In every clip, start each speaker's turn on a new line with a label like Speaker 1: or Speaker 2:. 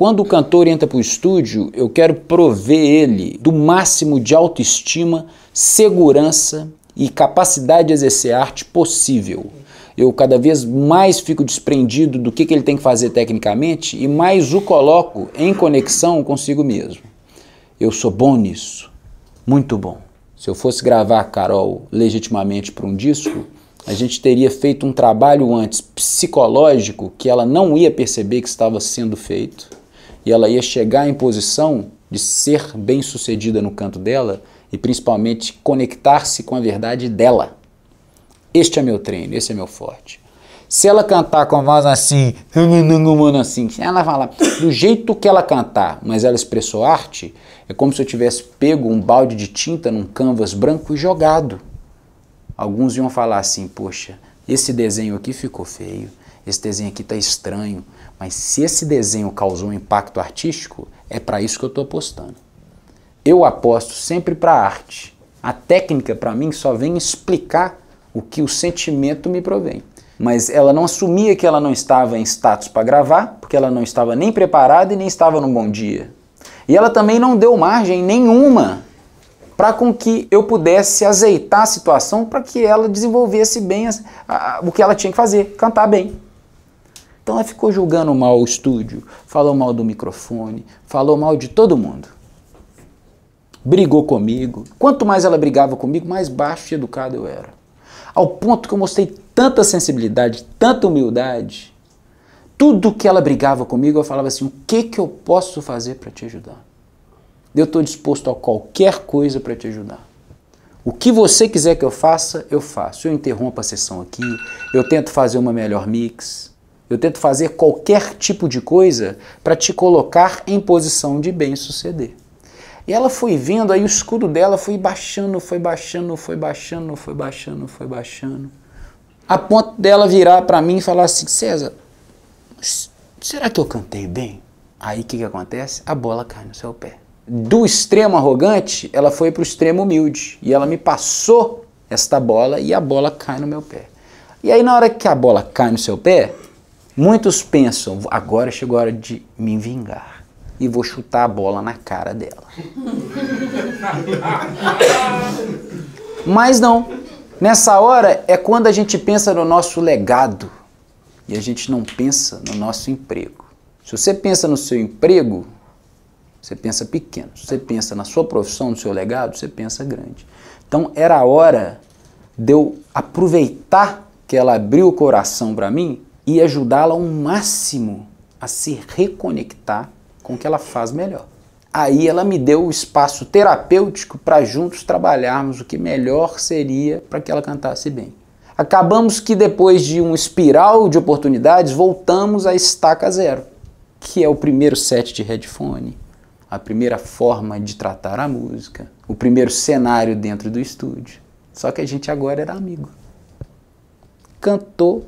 Speaker 1: Quando o cantor entra para o estúdio, eu quero prover ele do máximo de autoestima, segurança e capacidade de exercer arte possível. Eu cada vez mais fico desprendido do que, que ele tem que fazer tecnicamente e mais o coloco em conexão consigo mesmo. Eu sou bom nisso, muito bom. Se eu fosse gravar Carol legitimamente para um disco, a gente teria feito um trabalho antes psicológico que ela não ia perceber que estava sendo feito e ela ia chegar em posição de ser bem-sucedida no canto dela e principalmente conectar-se com a verdade dela. Este é meu treino, esse é meu forte. Se ela cantar com a voz assim, assim, ela falar do jeito que ela cantar, mas ela expressou arte, é como se eu tivesse pego um balde de tinta num canvas branco e jogado. Alguns iam falar assim: poxa, esse desenho aqui ficou feio, esse desenho aqui está estranho, mas se esse desenho causou um impacto artístico, é para isso que eu estou apostando. Eu aposto sempre para a arte. A técnica, para mim, só vem explicar o que o sentimento me provém. Mas ela não assumia que ela não estava em status para gravar, porque ela não estava nem preparada e nem estava num bom dia. E ela também não deu margem nenhuma para com que eu pudesse azeitar a situação para que ela desenvolvesse bem a, o que ela tinha que fazer, cantar bem. Então ela ficou julgando mal o estúdio, falou mal do microfone, falou mal de todo mundo. Brigou comigo. Quanto mais ela brigava comigo, mais baixo e educado eu era. Ao ponto que eu mostrei tanta sensibilidade, tanta humildade. Tudo que ela brigava comigo, eu falava assim: o que, que eu posso fazer para te ajudar? Eu estou disposto a qualquer coisa para te ajudar. O que você quiser que eu faça, eu faço. Eu interrompo a sessão aqui, eu tento fazer uma melhor mix, eu tento fazer qualquer tipo de coisa para te colocar em posição de bem-suceder. E ela foi vendo, aí o escudo dela foi baixando, foi baixando, foi baixando, foi baixando, foi baixando. A ponto dela virar para mim e falar assim: César, será que eu cantei bem? Aí o que, que acontece? A bola cai no seu pé. Do extremo arrogante, ela foi para o extremo humilde. E ela me passou esta bola e a bola cai no meu pé. E aí, na hora que a bola cai no seu pé, Muitos pensam, agora chegou a hora de me vingar e vou chutar a bola na cara dela. Mas não. Nessa hora é quando a gente pensa no nosso legado e a gente não pensa no nosso emprego. Se você pensa no seu emprego, você pensa pequeno. Se você pensa na sua profissão, no seu legado, você pensa grande. Então era a hora de eu aproveitar que ela abriu o coração para mim e ajudá-la ao máximo a se reconectar com o que ela faz melhor. Aí ela me deu o espaço terapêutico para juntos trabalharmos o que melhor seria para que ela cantasse bem. Acabamos que depois de um espiral de oportunidades, voltamos à estaca zero, que é o primeiro set de headphone, a primeira forma de tratar a música, o primeiro cenário dentro do estúdio. Só que a gente agora era amigo. Cantou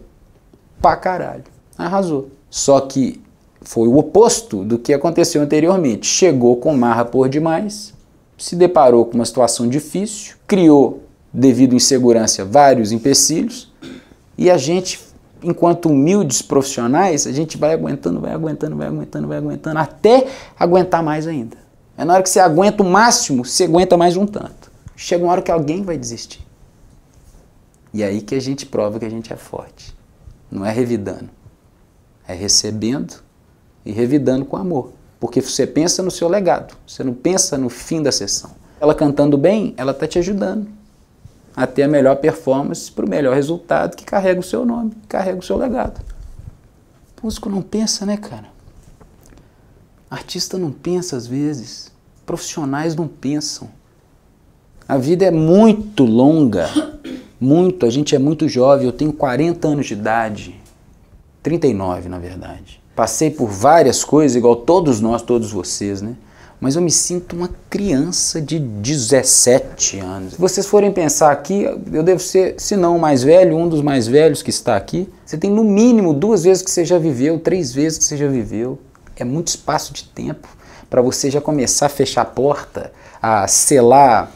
Speaker 1: pra caralho. Arrasou. Só que foi o oposto do que aconteceu anteriormente. Chegou com marra por demais, se deparou com uma situação difícil, criou, devido à insegurança, vários empecilhos, e a gente, enquanto humildes profissionais, a gente vai aguentando, vai aguentando, vai aguentando, vai aguentando, até aguentar mais ainda. É na hora que você aguenta o máximo, você aguenta mais um tanto. Chega uma hora que alguém vai desistir. E é aí que a gente prova que a gente é forte. Não é revidando. É recebendo e revidando com amor. Porque você pensa no seu legado, você não pensa no fim da sessão. Ela cantando bem, ela está te ajudando a ter a melhor performance para o melhor resultado que carrega o seu nome, que carrega o seu legado. O músico não pensa, né, cara? Artista não pensa às vezes. Profissionais não pensam. A vida é muito longa muito, a gente é muito jovem, eu tenho 40 anos de idade, 39 na verdade. Passei por várias coisas, igual todos nós, todos vocês, né? Mas eu me sinto uma criança de 17 anos. Se vocês forem pensar aqui, eu devo ser, se não o mais velho, um dos mais velhos que está aqui. Você tem no mínimo duas vezes que você já viveu, três vezes que você já viveu. É muito espaço de tempo para você já começar a fechar a porta, a selar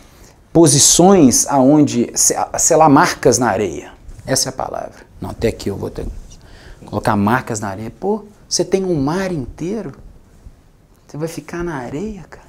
Speaker 1: posições aonde, sei lá, marcas na areia. Essa é a palavra. Não, até aqui eu vou ter colocar marcas na areia. Pô, você tem um mar inteiro? Você vai ficar na areia, cara?